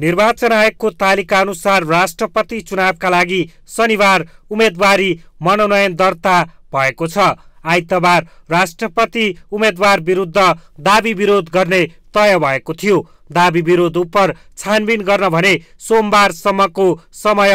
निर्वाचन आयोगको तालिका अनुसार राष्ट्रपति चुनावका लागि शनिबार उम्मेदवारी मनोनयन दर्ता भएको छ आइतबार राष्ट्रपति उम्मेद्वार विरुद्ध दावी विरोध गर्ने तय भएको थियो दावी विरोध उप छानबिन गर्न भने सोमबारसम्मको समय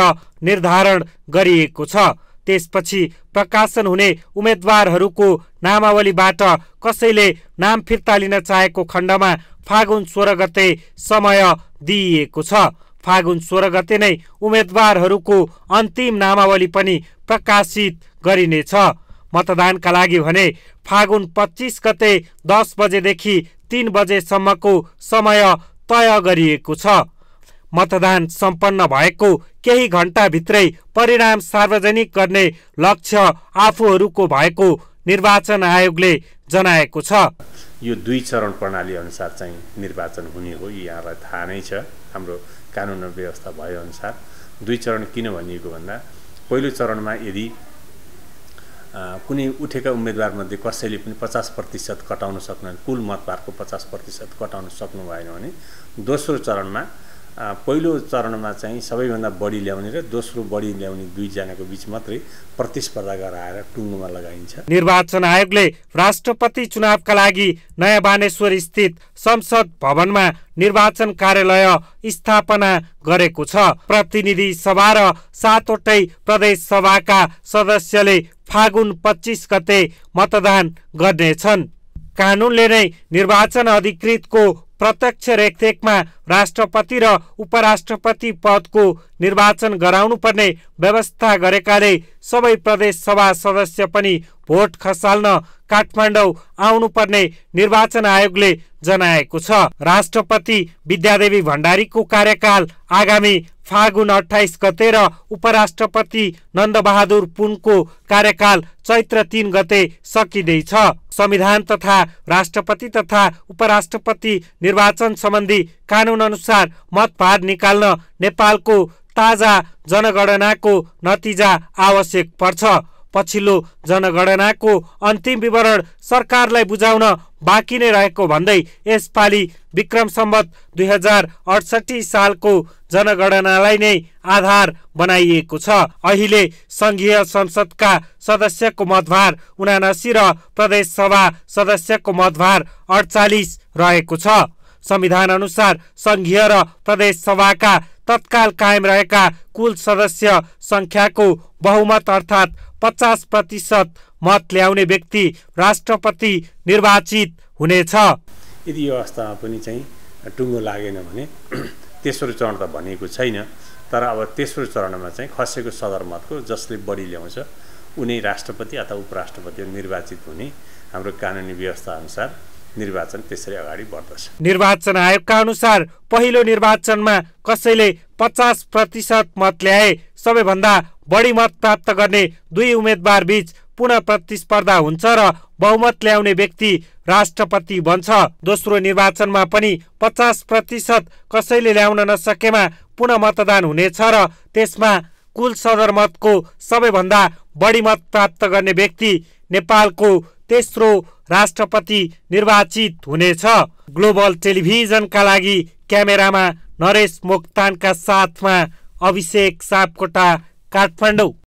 निर्धारण गरिएको छ त्यसपछि प्रकाशन हुने उम्मेद्वारहरूको नामावलीबाट कसैले नाम फिर्ता लिन चाहेको खण्डमा फागुन सोह्र गते समय दिइएको छ फागुन सोह्र गते नै उम्मेद्वारहरूको अन्तिम नामावली पनि प्रकाशित गरिनेछ मतदानका लागि भने फागुन पच्चिस गते दस बजेदेखि तिन बजेसम्मको समय तय गरिएको छ मतदान सम्पन्न भएको केही घण्टाभित्रै परिणाम सार्वजनिक गर्ने लक्ष्य आफूहरूको भएको निर्वाचन आयोगले जनाएको छ यो दुई चरण प्रणाली अनुसार चाहिँ निर्वाचन हुने हो यहाँलाई थाहा नै छ हाम्रो कानुन व्यवस्था भएअनुसार दुई चरण किन भनिएको भन्दा पहिलो चरणमा यदि कुनै उठेका उम्मेदवारमध्ये कसैले पनि पचास प्रतिशत कटाउन सक्नु कुल मतभारको पचास प्रतिशत कटाउन सक्नु भएन भने दोस्रो चरणमा पहिलो चरणमा चाहिँ सबैभन्दा बढी ल्याउने र दोस्रो बढी ल्याउने दुईजनाको बिच मात्रै प्रतिस्पर्धा गराएर टुङ्गोमा लगाइन्छ निर्वाचन आयोगले राष्ट्रपति चुनावका लागि नयाँ बानेश्वर स्थित संसद भवनमा निर्वाचन कार्यालय स्थापना गरेको छ प्रतिनिधि सभा र सातवटै प्रदेश सभाका सदस्यले फागुन पच्चिस गते मतदान गर्नेछन् कानुनले नै निर्वाचन अधिकृतको प्रत्यक्ष रेखदेखमा राष्ट्रपति र उपराष्ट्रपति पदको निर्वाचन गराउनुपर्ने व्यवस्था गरेकाले सबै प्रदेश सभा सदस्य पनि भोट खसाल्न काठमाडौँ आउनुपर्ने निर्वाचन आयोगले जनाएको छ राष्ट्रपति विद्यादेवी भण्डारीको कार्यकाल आगामी फागुन अठाइस गते र उपराष्ट्रपति नन्दबहादुर पुनको कार्यकाल चैत्र तिन गते सकिँदैछ संविधान तथा राष्ट्रपति तथा उपराष्ट्रपति निर्वाचन सम्बन्धी अनुसार मतभार निकाल्न नेपालको ताजा जनगणनाको नतिजा आवश्यक पर्छ पछिल्लो जनगणनाको अन्तिम विवरण सरकारलाई बुझाउन बाँकी नै रहेको भन्दै यसपालि विक्रम सम्बत दुई हजार अडसठी सालको जनगणनालाई नै आधार बनाइएको छ अहिले सङ्घीय संसदका सदस्यको मतभार उनासी र प्रदेशसभा सदस्यको मतभार अडचालिस रहेको छ संविधान अनुसार संघीय र प्रदेश सभाका तत्काल कायम रहेका कुल सदस्य संख्याको बहुमत अर्थात् पचास प्रतिशत मत ल्याउने व्यक्ति राष्ट्रपति निर्वाचित हुनेछ यदि यो अवस्थामा पनि चाहिँ टुङ्गो लागेन भने तेस्रो चरण त भनेको छैन तर अब तेस्रो चरणमा चाहिँ खसेको सदरमतको जसले बढी ल्याउँछ उनी राष्ट्रपति अथवा उपराष्ट्रपति निर्वाचित हुने हाम्रो कानुनी व्यवस्थाअनुसार निर्वाचन त्यसरी अगाडि बढ्दछ निर्वाचन आयोगका अनुसार पहिलो निर्वाचनमा कसैले पचास प्रतिशत मत ल्याए सबैभन्दा बढी मत प्राप्त गर्ने दुई उम्मेद्वार बीच पुनः प्रतिस्पर्धा हुन्छ र बहुमत ल्याउने व्यक्ति राष्ट्रपति बन्छ दोस्रो निर्वाचनमा पनि पचास प्रतिशत कसैले ल्याउन नसकेमा पुनः मतदान हुनेछ र त्यसमा कुल सदर मतको सबैभन्दा बढी मत प्राप्त गर्ने व्यक्ति नेपालको तेस्रो राष्ट्रपति निर्वाचित हुनेछ ग्लोबल टेलिभिजनका लागि क्यामेरामा नरेश मोक्तानका साथमा अभिषेक सापकोटा काठमाडौँ